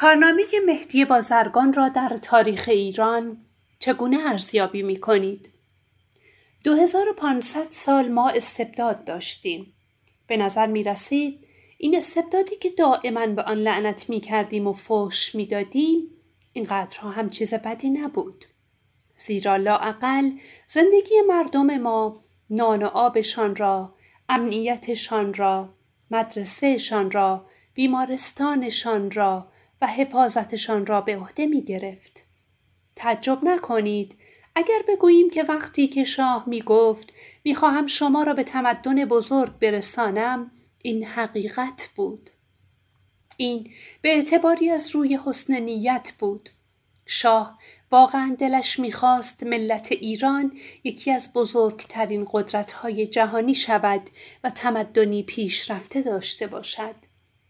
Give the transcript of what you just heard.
کارنامه مهدی بازرگان را در تاریخ ایران چگونه ارزیابی می کنید؟ 2500 سال ما استبداد داشتیم. به نظر می رسید این استبدادی که دائما به آن لعنت می کردیم و فوش می دادیم اینقدرها هم چیز بدی نبود. زیرا لاعقل زندگی مردم ما نان و آبشان را، امنیتشان را، مدرسهشان را، بیمارستانشان را، و حفاظتشان را به عهده می گرفت. تعجب نکنید اگر بگوییم که وقتی که شاه می گفت می خواهم شما را به تمدن بزرگ برسانم این حقیقت بود. این به اعتباری از روی حسن نیت بود. شاه واقعا دلش میخواست ملت ایران یکی از بزرگترین قدرتهای جهانی شود و تمدنی پیشرفته داشته باشد.